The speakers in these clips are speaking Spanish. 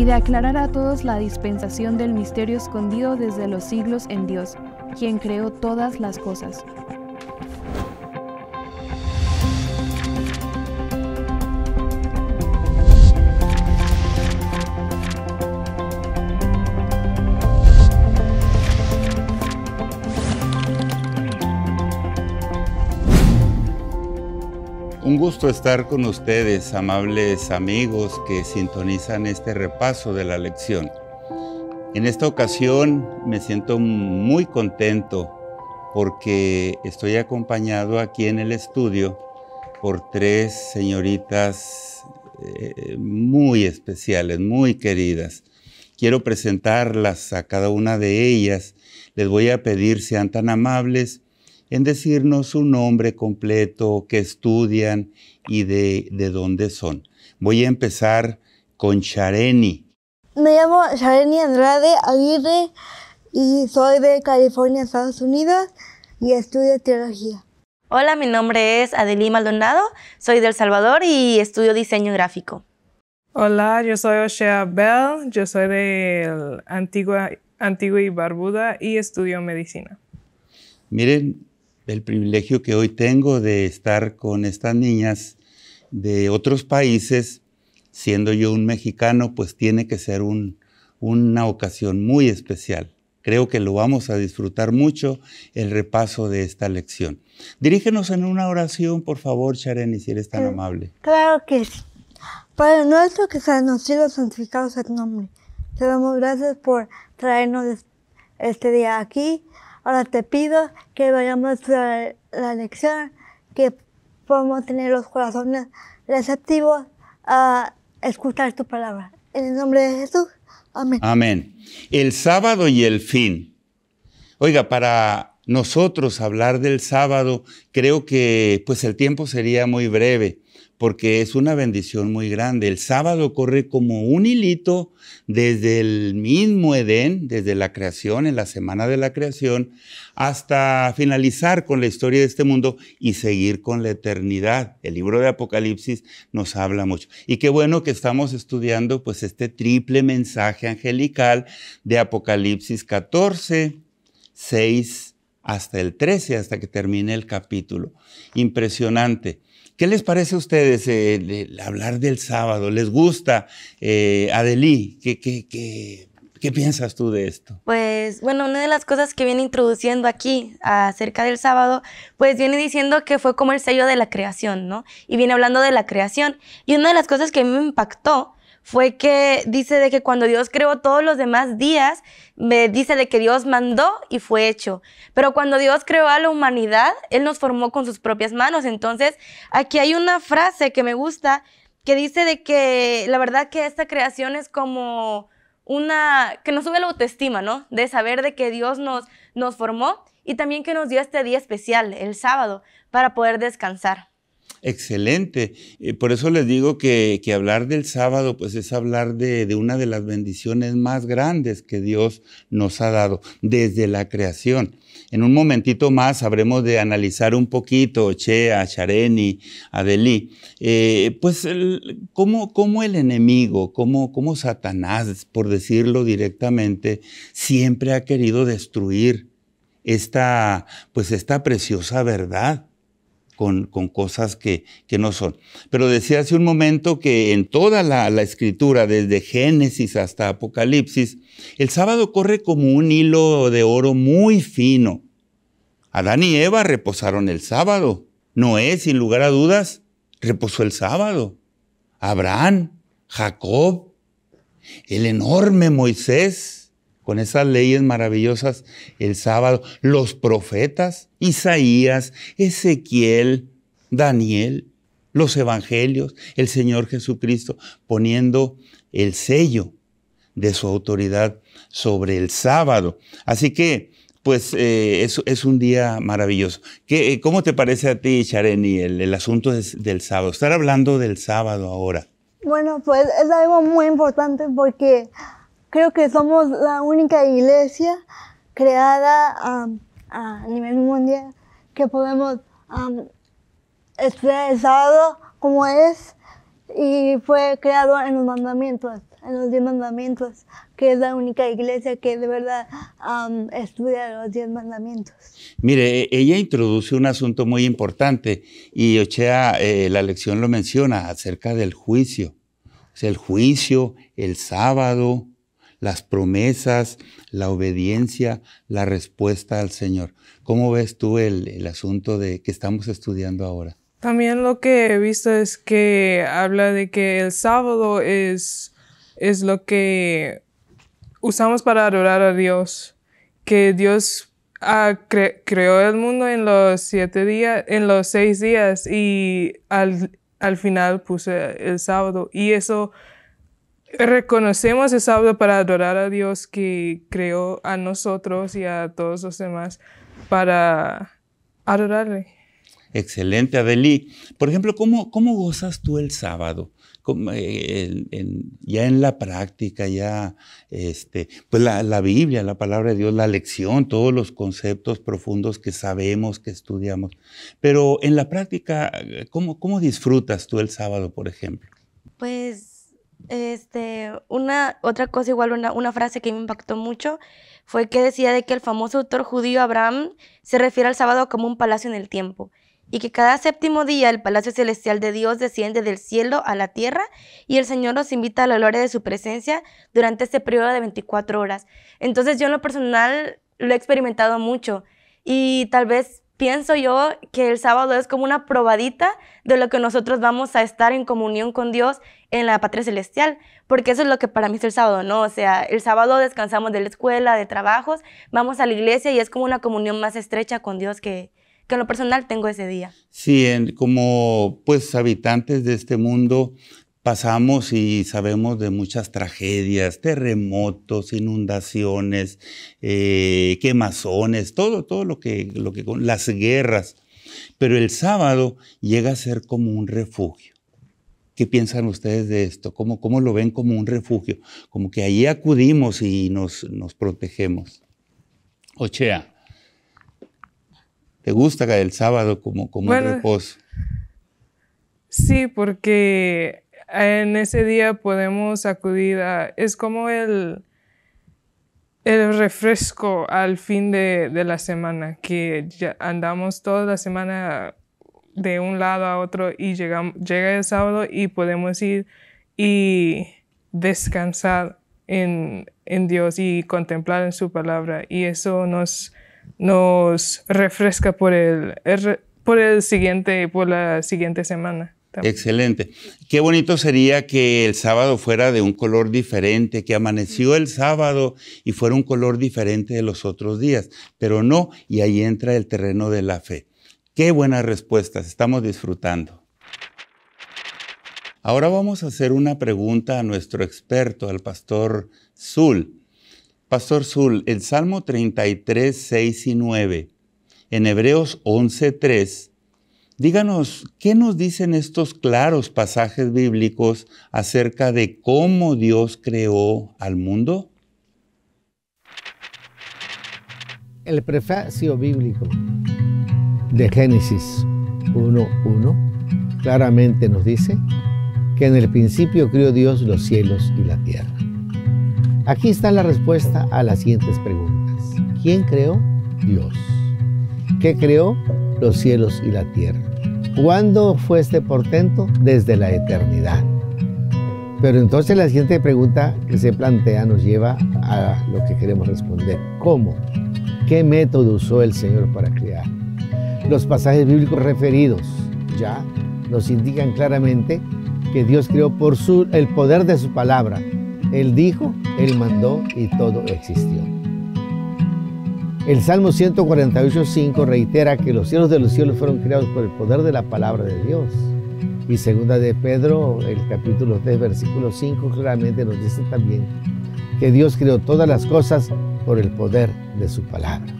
y de aclarar a todos la dispensación del misterio escondido desde los siglos en Dios, quien creó todas las cosas. Un gusto estar con ustedes, amables amigos que sintonizan este repaso de la lección. En esta ocasión me siento muy contento porque estoy acompañado aquí en el estudio por tres señoritas eh, muy especiales, muy queridas. Quiero presentarlas a cada una de ellas. Les voy a pedir sean tan amables en decirnos su nombre completo, qué estudian y de, dónde son. Voy a empezar con Shareni. Me llamo Shareni Andrade Aguirre y soy de California, Estados Unidos y estudio teología. Hola, mi nombre es Adelí Maldonado, soy del El Salvador y estudio diseño gráfico. Hola, yo soy Oshea Bell, yo soy de Antigua, Antigua y Barbuda y estudio medicina. Miren, el privilegio que hoy tengo de estar con estas niñas de otros países, siendo yo un mexicano, pues tiene que ser una ocasión muy especial. Creo que lo vamos a disfrutar mucho el repaso de esta lección. Dirígenos en una oración, por favor, y si eres tan eh, amable. Claro que sí. Padre nuestro que se nos sido santificado en nombre. Te damos gracias por traernos este día aquí. Ahora te pido que vayamos a la lección, que podamos tener los corazones receptivos a escuchar tu palabra. En el nombre de Jesús. Amén. Amén. El sábado y el fin. Oiga, para nosotros hablar del sábado, creo que pues el tiempo sería muy breve porque es una bendición muy grande. El sábado corre como un hilito desde el mismo Edén, desde la creación, en la semana de la creación, hasta finalizar con la historia de este mundo y seguir con la eternidad. El libro de Apocalipsis nos habla mucho. Y qué bueno que estamos estudiando pues este triple mensaje angelical de Apocalipsis 14, 6 hasta el 13, hasta que termine el capítulo. Impresionante. ¿Qué les parece a ustedes el eh, hablar del sábado? ¿Les gusta? Eh, Adelí, ¿qué, qué, qué piensas tú de esto? Pues bueno, una de las cosas que viene introduciendo aquí acerca del sábado, pues viene diciendo que fue como el sello de la creación, ¿no? Y viene hablando de la creación. Y una de las cosas que a mí me impactó fue que dice de que cuando Dios creó todos los demás días, me dice de que Dios mandó y fue hecho. Pero cuando Dios creó a la humanidad, Él nos formó con sus propias manos. Entonces, aquí hay una frase que me gusta que dice de que la verdad que esta creación es como una, que nos sube la autoestima, ¿no? De saber de que Dios nos, nos formó y también que nos dio este día especial, el sábado, para poder descansar. Excelente. Eh, por eso les digo que, hablar del sábado, pues es hablar de, una de las bendiciones más grandes que Dios nos ha dado desde la creación. En un momentito más habremos de analizar un poquito, Chea, Shareni, Adelí, eh, pues cómo, el enemigo, cómo, cómo Satanás, por decirlo directamente, siempre ha querido destruir esta, pues esta preciosa verdad con, cosas que, que, no son. Pero decía hace un momento que en toda la, la escritura, desde Génesis hasta Apocalipsis, el sábado corre como un hilo de oro muy fino. Adán y Eva reposaron el sábado. Noé, sin lugar a dudas, reposó el sábado. Abraham, Jacob, el enorme Moisés, con esas leyes maravillosas el sábado. Los profetas, Isaías, Ezequiel, Daniel, los evangelios, el Señor Jesucristo, poniendo el sello de su autoridad sobre el sábado. Así que, pues eh, es, un día maravilloso. ¿Qué, eh, ¿Cómo te parece a ti, Shareni, el, asunto del sábado? Estar hablando del sábado ahora. Bueno, pues es algo muy importante porque creo que somos la única iglesia creada a nivel mundial que podemos estudiar el sábado como es y fue creado en los mandamientos, en los diez mandamientos, que es la única iglesia que de verdad estudia los diez mandamientos. Mire, e-, ella introduce un asunto muy importante y Ochea, eh, la lección lo menciona acerca del juicio. O sea, el juicio, el sábado, las promesas, la obediencia, la respuesta al Señor. ¿Cómo ves tú el, asunto de que estamos estudiando ahora? También lo que he visto es que habla de que el sábado es, es lo que usamos para adorar a Dios, que Dios ah, creó el mundo en los siete días, en los seis días y al, al final puse el sábado y eso reconocemos el sábado para adorar a Dios que creó a nosotros y a todos los demás para adorarle. Excelente, Adelí. Por ejemplo, ¿cómo, cómo gozas tú el sábado? Eh, ya en la práctica, ya este, pues la, Biblia, la palabra de Dios, la lección, todos los conceptos profundos que sabemos, que estudiamos. Pero en la práctica, ¿cómo, cómo disfrutas tú el sábado, por ejemplo? Pues este, una, otra cosa, igual una, una, frase que me impactó mucho fue que decía de que el famoso autor judío Abraham se refiere al sábado como un palacio en el tiempo y que cada séptimo día el palacio celestial de Dios desciende del cielo a la tierra y el Señor nos invita a la gloria de su presencia durante este periodo de 24 horas. Entonces yo en lo personal lo he experimentado mucho y tal vez pienso yo que el sábado es como una probadita de lo que nosotros vamos a estar en comunión con Dios en la patria celestial, porque eso es lo que para mí es el sábado, ¿no? O sea, el sábado descansamos de la escuela, de trabajos, vamos a la iglesia y es como una comunión más estrecha con Dios que, en lo personal tengo ese día. Sí, como pues habitantes de este mundo, pasamos y sabemos de muchas tragedias, terremotos, inundaciones, eh, quemazones, todo, todo lo que, lo que, las guerras. Pero el sábado llega a ser como un refugio. ¿Qué piensan ustedes de esto? ¿Cómo, cómo lo ven como un refugio? Como que allí acudimos y nos, nos protegemos. Ochea, ¿te gusta el sábado como, como un reposo? Sí, porque en ese día podemos acudir a... Es como el, el refresco al fin de, la semana, que andamos toda la semana de un lado a otro y llega el sábado y podemos ir y descansar en, Dios y contemplar en su palabra. Y eso nos, nos refresca por el por el siguiente, por la siguiente semana. Excelente. Qué bonito sería que el sábado fuera de un color diferente, que amaneció el sábado y fuera un color diferente de los otros días, pero no, y ahí entra el terreno de la fe. Qué buenas respuestas, estamos disfrutando. Ahora vamos a hacer una pregunta a nuestro experto, al pastor Zul. Pastor Zul, el Salmo 33, 6 y 9, en Hebreos 11, 3, Díganos, ¿qué nos dicen estos claros pasajes bíblicos acerca de cómo Dios creó al mundo? El prefacio bíblico de Génesis 1.1 claramente nos dice que en el principio creó Dios los cielos y la tierra. Aquí está la respuesta a las siguientes preguntas. ¿Quién creó? Dios. ¿Qué creó? Los cielos y la tierra. ¿Cuándo fue este portento? Desde la eternidad. Pero entonces la siguiente pregunta que se plantea nos lleva a lo que queremos responder. ¿Cómo? ¿Qué método usó el Señor para crear? Los pasajes bíblicos referidos ya nos indican claramente que Dios creó por su, el poder de su palabra. Él dijo, Él mandó y todo existió. El Salmo 148.5 reitera que los cielos de los cielos fueron creados por el poder de la palabra de Dios. Y segunda de Pedro, el capítulo 3, versículo 5, claramente nos dice también que Dios creó todas las cosas por el poder de su palabra.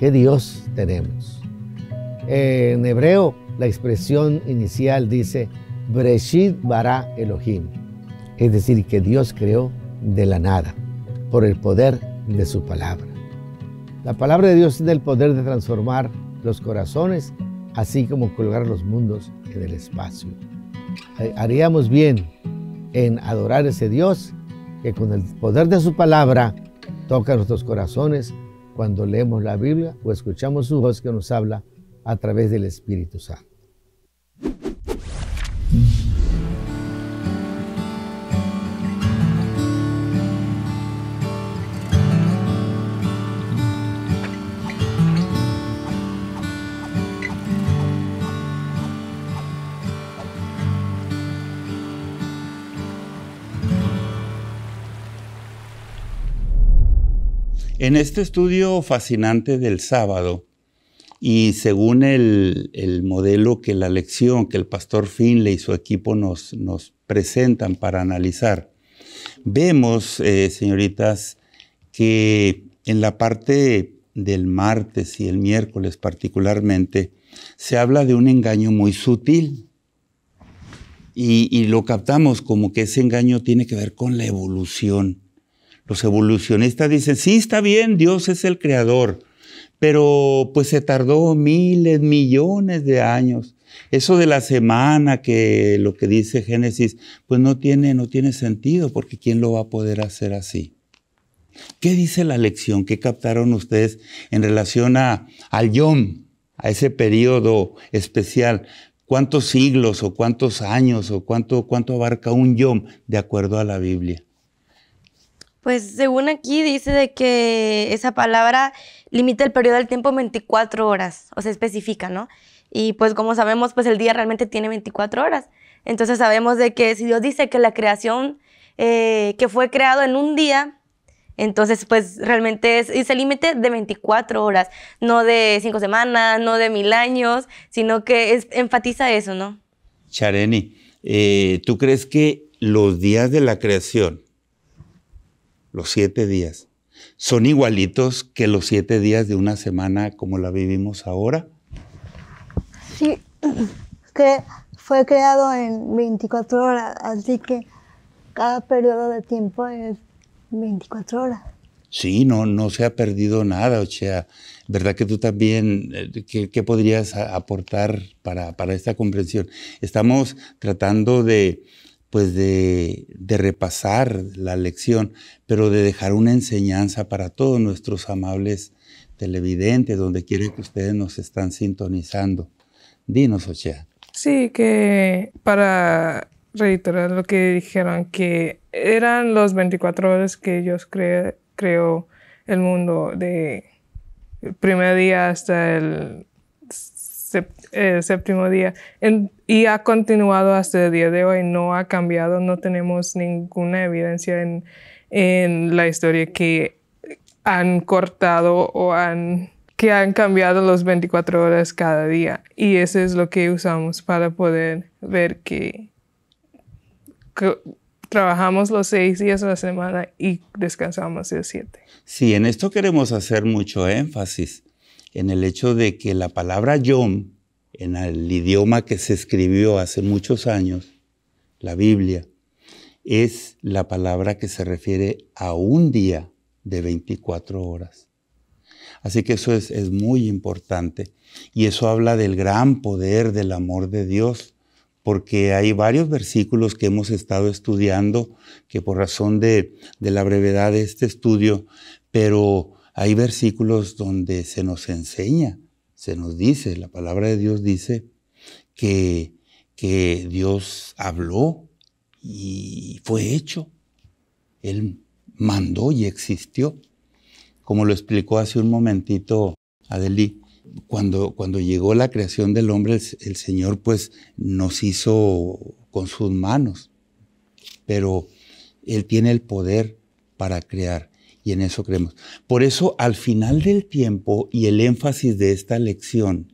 ¿Qué Dios tenemos? En hebreo, la expresión inicial dice, Breshit bara Elohim, es decir, que Dios creó de la nada, por el poder de su palabra. La palabra de Dios tiene el poder de transformar los corazones, así como colgar los mundos en el espacio. Eh, haríamos bien en adorar a ese Dios que con el poder de su palabra toca nuestros corazones cuando leemos la Biblia o escuchamos su voz que nos habla a través del Espíritu Santo. En este estudio fascinante del sábado, y según el, modelo que la lección, que el pastor Finley y su equipo nos, presentan para analizar, vemos, eh, señoritas, que en la parte del martes y el miércoles particularmente, se habla de un engaño muy sutil. y lo captamos como que ese engaño tiene que ver con la evolución los evolucionistas dicen, sí, está bien, Dios es el creador, pero pues se tardó miles, millones de años. Eso de la semana, que lo que dice Génesis, pues no tiene, no tiene sentido, porque ¿quién lo va a poder hacer así? ¿Qué dice la lección? ¿Qué captaron ustedes en relación a, al Yom, a ese periodo especial? ¿Cuántos siglos o cuántos años o cuánto, cuánto abarca un Yom de acuerdo a la Biblia? Pues según aquí dice de que esa palabra limita el periodo del tiempo 24 horas, o sea, especifica, ¿no? Y pues como sabemos, pues el día realmente tiene 24 horas. Entonces sabemos de que si Dios dice que la creación eh, que fue creado en un día, entonces pues realmente es, ese límite de 24 horas, no de cinco semanas, no de mil años, sino que es, enfatiza eso, ¿no? Chareni, eh, ¿tú crees que los días de la creación los siete días, son igualitos que los siete días de una semana como la vivimos ahora? Sí, que fue creado en 24 horas, así que cada periodo de tiempo es 24 horas. Sí, no, no se ha perdido nada, o sea, ¿verdad que tú también, eh, qué, podrías aportar para, esta comprensión? Estamos tratando de, pues de, repasar la lección, pero de dejar una enseñanza para todos nuestros amables televidentes, donde quieren que ustedes nos están sintonizando. Dinos, Ochea. Sí, que para reiterar lo que dijeron, que eran los 24 horas que Dios creó el mundo, de primer día hasta el el eh, séptimo día. y ha continuado hasta el día de hoy, no ha cambiado, no tenemos ninguna evidencia en, en la historia que han cortado o han, que han cambiado los 24 horas cada día. Y eso es lo que usamos para poder ver que, que trabajamos los seis días de la semana y descansamos el siete. Sí, en esto queremos hacer mucho énfasis en el hecho de que la palabra Yom, en el idioma que se escribió hace muchos años, la Biblia, es la palabra que se refiere a un día de 24 horas. Así que eso es, muy importante. Y eso habla del gran poder del amor de Dios, porque hay varios versículos que hemos estado estudiando, que por razón de, de la brevedad de este estudio, pero hay versículos donde se nos enseña, se nos dice, la palabra de Dios dice que, que Dios habló y fue hecho. Él mandó y existió. Como lo explicó hace un momentito Adelí, cuando, cuando llegó la creación del hombre, el, el Señor pues nos hizo con sus manos, pero Él tiene el poder para crear y en eso creemos. Por eso al final del tiempo y el énfasis de esta lección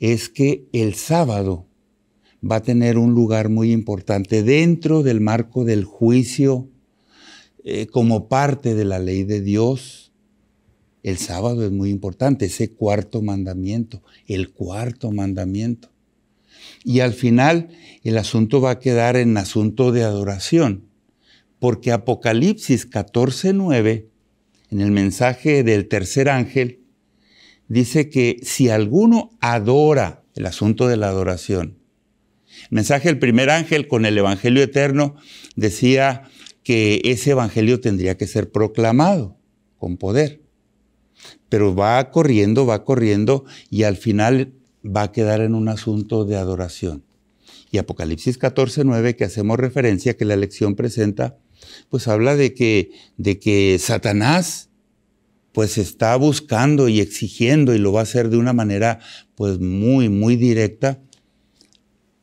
es que el sábado va a tener un lugar muy importante dentro del marco del juicio eh, como parte de la ley de Dios. El sábado es muy importante, ese cuarto mandamiento, el cuarto mandamiento. Y al final el asunto va a quedar en asunto de adoración porque Apocalipsis 14:9, en el mensaje del tercer ángel, dice que si alguno adora, el asunto de la adoración, mensaje del primer ángel con el Evangelio eterno decía que ese Evangelio tendría que ser proclamado con poder, pero va corriendo, va corriendo y al final va a quedar en un asunto de adoración. Y Apocalipsis 14.9, que hacemos referencia, que la lección presenta, pues habla de que, de que Satanás pues está buscando y exigiendo y lo va a hacer de una manera pues muy, muy directa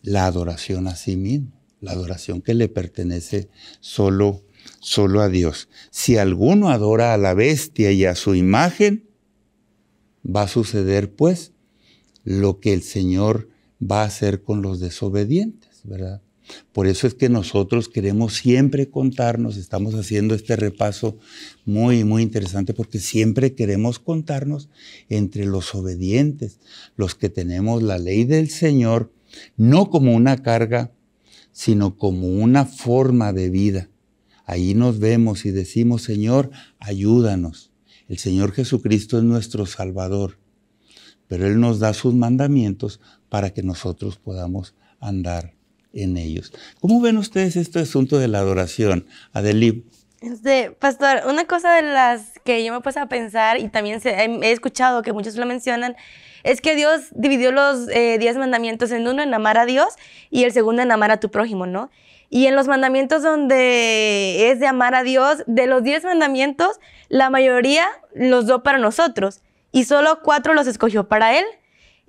la adoración a sí mismo, la adoración que le pertenece solo, solo a Dios. Si alguno adora a la bestia y a su imagen, va a suceder pues lo que el Señor va a hacer con los desobedientes, ¿verdad? Por eso es que nosotros queremos siempre contarnos, estamos haciendo este repaso muy, muy interesante, porque siempre queremos contarnos entre los obedientes, los que tenemos la ley del Señor, no como una carga, sino como una forma de vida. Ahí nos vemos y decimos, Señor, ayúdanos. El Señor Jesucristo es nuestro Salvador, pero Él nos da sus mandamientos para que nosotros podamos andar en ellos. ¿Cómo ven ustedes este asunto de la adoración, Adelib? Este, pastor, una cosa de las que yo me puse a pensar y también em, he, escuchado que muchos lo mencionan, es que Dios dividió los eh, diez mandamientos en uno, en amar a Dios, y el segundo en amar a tu prójimo, ¿no? Y en los mandamientos donde es de amar a Dios, de los diez mandamientos, la mayoría los dio para nosotros y solo cuatro los escogió para Él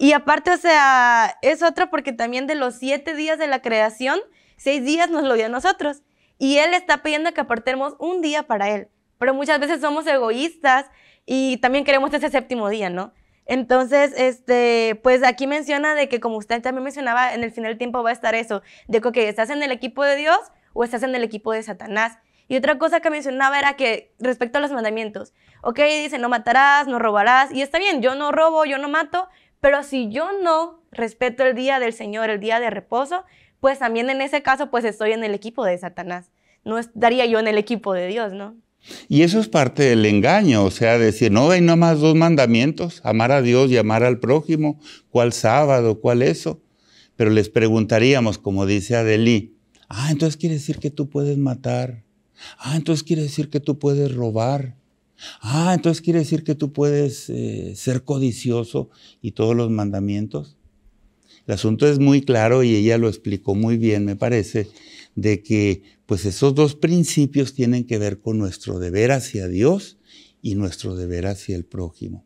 y aparte, o sea, es otro porque también de los siete días de la creación, seis días nos lo dio a nosotros. Y Él está pidiendo que apartemos un día para Él. Pero muchas veces somos egoístas y también queremos ese séptimo día, ¿no? Entonces, este, pues aquí menciona de que como usted también mencionaba, en el final del tiempo va a estar eso, de que estás en el equipo de Dios o estás en el equipo de Satanás. Y otra cosa que mencionaba era que respecto a los mandamientos, ok, dice no matarás, no robarás, y está bien, yo no robo, yo no mato, pero si yo no respeto el día del Señor, el día de reposo, pues también en ese caso pues estoy en el equipo de Satanás. No estaría yo en el equipo de Dios, ¿no? Y eso es parte del engaño, o sea, decir, no hay más dos mandamientos, amar a Dios y amar al prójimo, cuál sábado, cuál eso. Pero les preguntaríamos, como dice Adelí, ah, entonces quiere decir que tú puedes matar, ah, entonces quiere decir que tú puedes robar, Ah, entonces quiere decir que tú puedes eh, ser codicioso y todos los mandamientos. El asunto es muy claro y ella lo explicó muy bien, me parece, de que pues esos dos principios tienen que ver con nuestro deber hacia Dios y nuestro deber hacia el prójimo.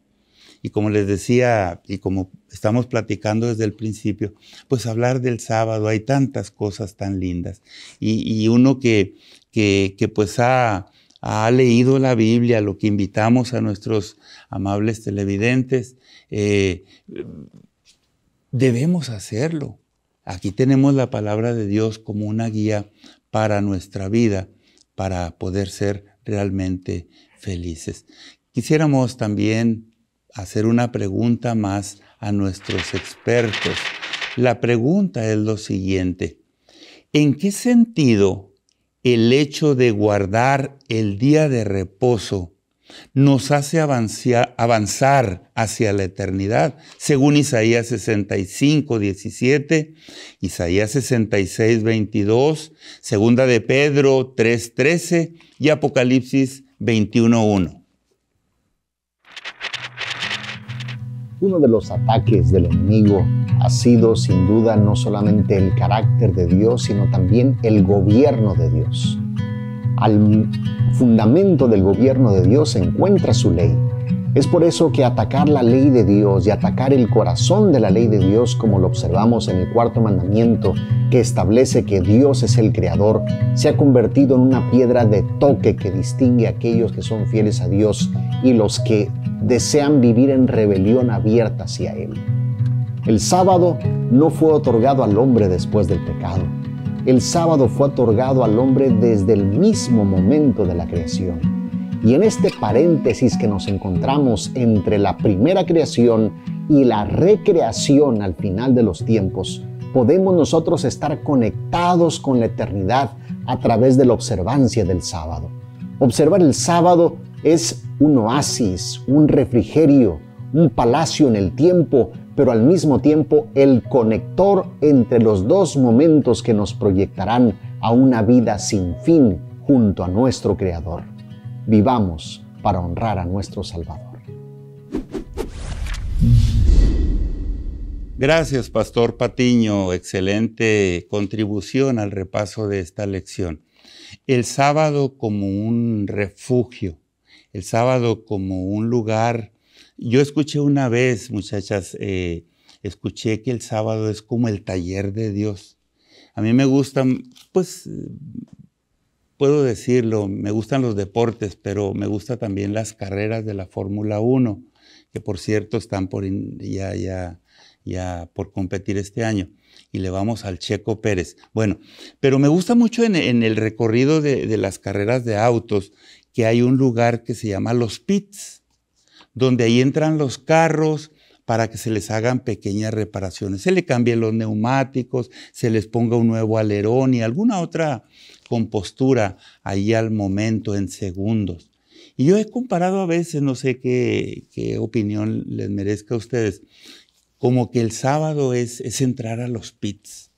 Y como les decía, y como estamos platicando desde el principio, pues hablar del sábado, hay tantas cosas tan lindas. Y, uno que, que, que pues ha, ha leído la Biblia, lo que invitamos a nuestros amables televidentes, eh, debemos hacerlo. Aquí tenemos la palabra de Dios como una guía para nuestra vida, para poder ser realmente felices. Quisiéramos también hacer una pregunta más a nuestros expertos. La pregunta es lo siguiente. ¿En qué sentido el hecho de guardar el día de reposo nos hace avanzar hacia la eternidad. Según Isaías 65, 17, Isaías 66, 22, Segunda de Pedro 3, 13 y Apocalipsis 21, 1. uno de los ataques del enemigo ha sido sin duda no solamente el carácter de Dios, sino también el gobierno de Dios. Al fundamento del gobierno de Dios se encuentra su ley. Es por eso que atacar la ley de Dios y atacar el corazón de la ley de Dios, como lo observamos en el cuarto mandamiento, que establece que Dios es el creador, se ha convertido en una piedra de toque que distingue a aquellos que son fieles a Dios y los que desean vivir en rebelión abierta hacia Él. El sábado no fue otorgado al hombre después del pecado. El sábado fue otorgado al hombre desde el mismo momento de la creación. Y en este paréntesis que nos encontramos entre la primera creación y la recreación al final de los tiempos, podemos nosotros estar conectados con la eternidad a través de la observancia del sábado. Observar el sábado es un oasis, un refrigerio, un palacio en el tiempo, pero al mismo tiempo el conector entre los dos momentos que nos proyectarán a una vida sin fin junto a nuestro Creador. Vivamos para honrar a nuestro Salvador. Gracias, Pastor Patiño. Excelente contribución al repaso de esta lección. El sábado como un refugio el sábado como un lugar. Yo escuché una vez, muchachas, eh, escuché que el sábado es como el taller de Dios. A mí me gustan, pues, puedo decirlo, me gustan los deportes, pero me gustan también las carreras de la Fórmula 1, que por cierto están por ya, ya, por competir este año. Y le vamos al Checo Pérez. Bueno, pero me gusta mucho en, el recorrido de las carreras de autos que hay un lugar que se llama Los Pits, donde ahí entran los carros para que se les hagan pequeñas reparaciones. Se le cambien los neumáticos, se les ponga un nuevo alerón y alguna otra compostura ahí al momento, en segundos. Y yo he comparado a veces, no sé qué, qué opinión les merezca a ustedes, como que el sábado es, es entrar a los pits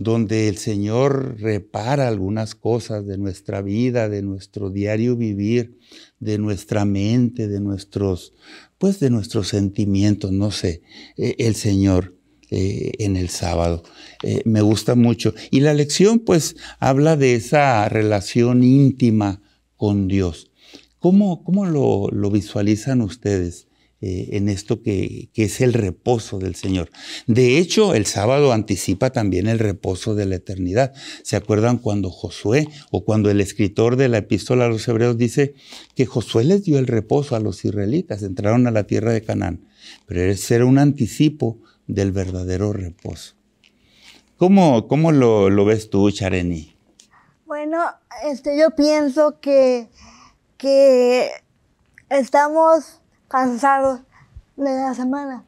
donde el Señor repara algunas cosas de nuestra vida, de nuestro diario vivir, de nuestra mente, de nuestros, pues de nuestros sentimientos, no sé, e, el Señor eh, en el sábado. Eh, me gusta mucho. Y la lección pues habla de esa relación íntima con Dios. ¿Cómo, lo visualizan ustedes? Eh, en esto que, es el reposo del Señor. De hecho, el sábado anticipa también el reposo de la eternidad. ¿Se acuerdan cuando Josué o cuando el escritor de la epístola a los hebreos dice que Josué les dio el reposo a los israelitas, entraron a la tierra de Canaán? Pero ese era un anticipo del verdadero reposo. ¿Cómo, lo, ves tú, Chareni? Bueno, este, yo pienso que, que estamos cansados de la semana.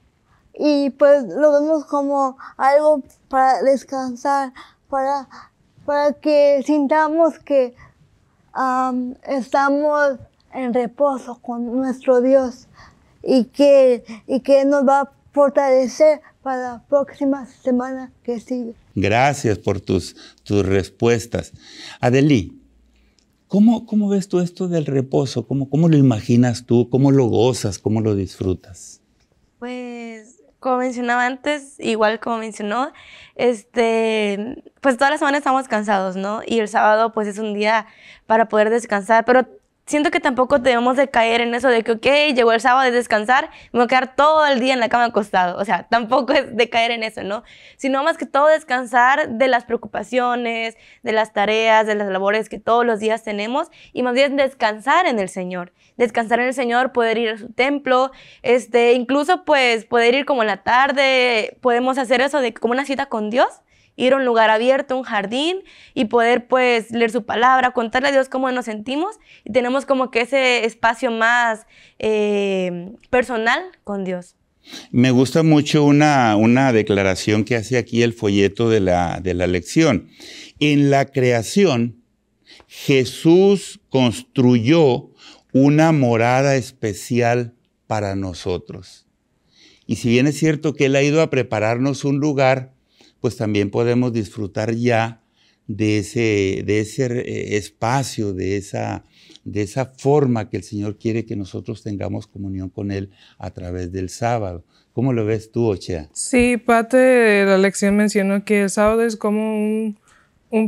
Y pues lo vemos como algo para descansar, para, para que sintamos que estamos en reposo con nuestro Dios y que, y que nos va a fortalecer para la próxima semana que sigue. Gracias por tus, tus respuestas. Adelí, ¿Cómo, ves tú esto del reposo? ¿Cómo, ¿Cómo lo imaginas tú? ¿Cómo lo gozas? ¿Cómo lo disfrutas? Pues, como mencionaba antes, igual como mencionó, este, pues toda la semana estamos cansados, ¿no? Y el sábado pues es un día para poder descansar, pero siento que tampoco debemos de caer en eso de que, ok, llegó el sábado de descansar, me voy a quedar todo el día en la cama acostado. O sea, tampoco es de caer en eso, ¿no? Sino más que todo descansar de las preocupaciones, de las tareas, de las labores que todos los días tenemos y más bien descansar en el Señor. Descansar en el Señor, poder ir a su templo, este, incluso pues poder ir como en la tarde, podemos hacer eso de como una cita con Dios ir a un lugar abierto, un jardín y poder pues leer su palabra, contarle a Dios cómo nos sentimos y tenemos como que ese espacio más eh, personal con Dios. Me gusta mucho una, una, declaración que hace aquí el folleto de la, de la lección. En la creación, Jesús construyó una morada especial para nosotros. Y si bien es cierto que Él ha ido a prepararnos un lugar, pues también podemos disfrutar ya de ese, de ese eh, espacio, de esa, de esa forma que el Señor quiere que nosotros tengamos comunión con Él a través del sábado. ¿Cómo lo ves tú, Ochea? Sí, parte de la lección mencionó que el sábado es como un,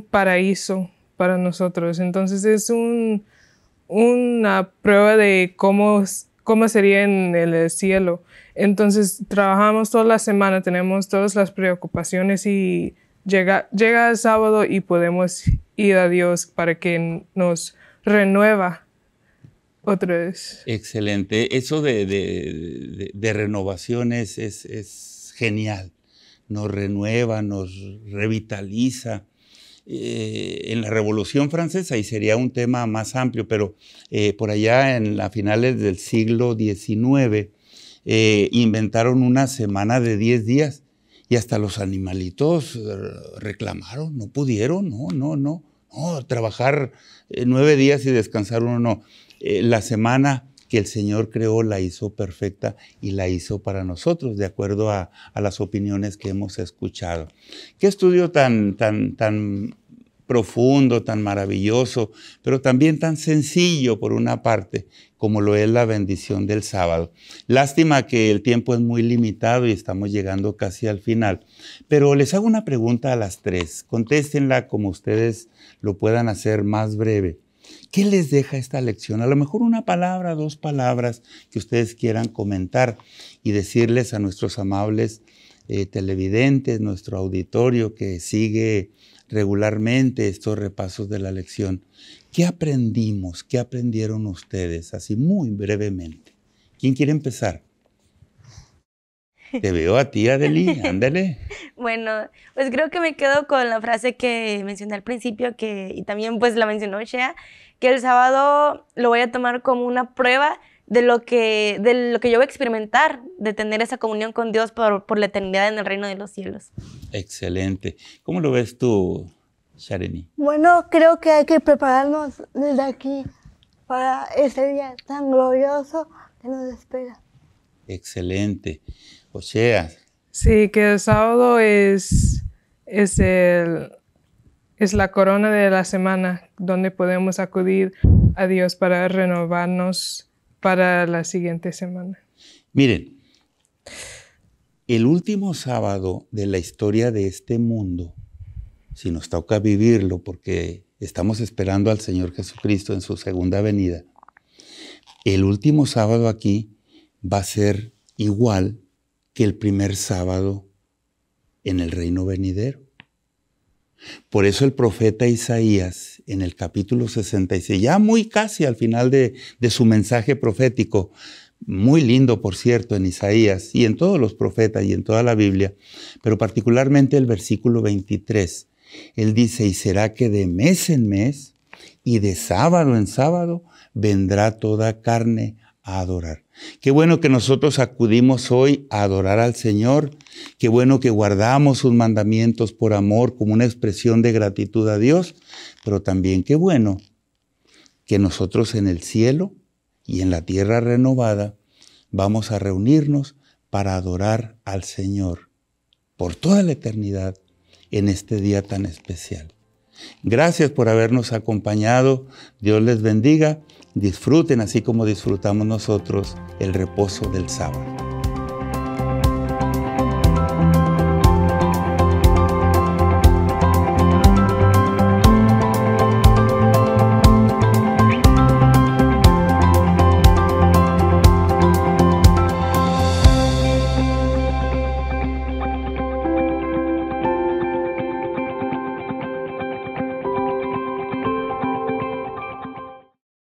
paraíso para nosotros. Entonces es un, una prueba de cómo, cómo sería en el cielo. Entonces trabajamos toda la semana, tenemos todas las preocupaciones y llega, llega el sábado y podemos ir a Dios para que nos renueva otra vez. Excelente. Eso de, de, renovaciones es, genial. Nos renueva, nos revitaliza. Eh, en la Revolución Francesa, y sería un tema más amplio, pero eh, por allá en las finales del siglo XIX, eh, inventaron una semana de 10 días y hasta los animalitos eh, reclamaron, no pudieron, no, no, no, no trabajar eh, nueve días y descansar uno, no. la semana que el Señor creó la hizo perfecta y la hizo para nosotros, de acuerdo a, las opiniones que hemos escuchado. Qué estudio tan, tan, tan profundo, tan maravilloso, pero también tan sencillo por una parte, como lo es la bendición del sábado. Lástima que el tiempo es muy limitado y estamos llegando casi al final, pero les hago una pregunta a las tres, contéstenla como ustedes lo puedan hacer más breve. ¿Qué les deja esta lección? A lo mejor una palabra, dos palabras que ustedes quieran comentar y decirles a nuestros amables eh, televidentes, nuestro auditorio que sigue regularmente estos repasos de la lección. ¿Qué aprendimos? ¿Qué aprendieron ustedes? Así muy brevemente. ¿Quién quiere empezar? Te veo a ti, Adeli, ándale. bueno, pues creo que me quedo con la frase que mencioné al principio, que, y también pues la mencionó Shea, que el sábado lo voy a tomar como una prueba de lo que, de lo que yo voy a experimentar, de tener esa comunión con Dios por, la eternidad en el reino de los cielos. Excelente. ¿Cómo lo ves tú, Shareni? Bueno, creo que hay que prepararnos desde aquí para ese día tan glorioso que nos espera. Excelente. O sea. Sí, que el sábado es, es, el, es la corona de la semana donde podemos acudir a Dios para renovarnos para la siguiente semana. Miren, el último sábado de la historia de este mundo, si nos toca vivirlo, porque estamos esperando al Señor Jesucristo en su segunda venida, el último sábado aquí va a ser igual que el primer sábado en el reino venidero. Por eso el profeta Isaías, en el capítulo 66, ya muy casi al final de, su mensaje profético, muy lindo, por cierto, en Isaías y en todos los profetas y en toda la Biblia, pero particularmente el versículo 23. Él dice, y será que de mes en mes y de sábado en sábado vendrá toda carne a adorar. Qué bueno que nosotros acudimos hoy a adorar al Señor. Qué bueno que guardamos sus mandamientos por amor como una expresión de gratitud a Dios. Pero también qué bueno que nosotros en el cielo y en la tierra renovada vamos a reunirnos para adorar al Señor por toda la eternidad en este día tan especial. Gracias por habernos acompañado. Dios les bendiga disfruten así como disfrutamos nosotros el reposo del sábado.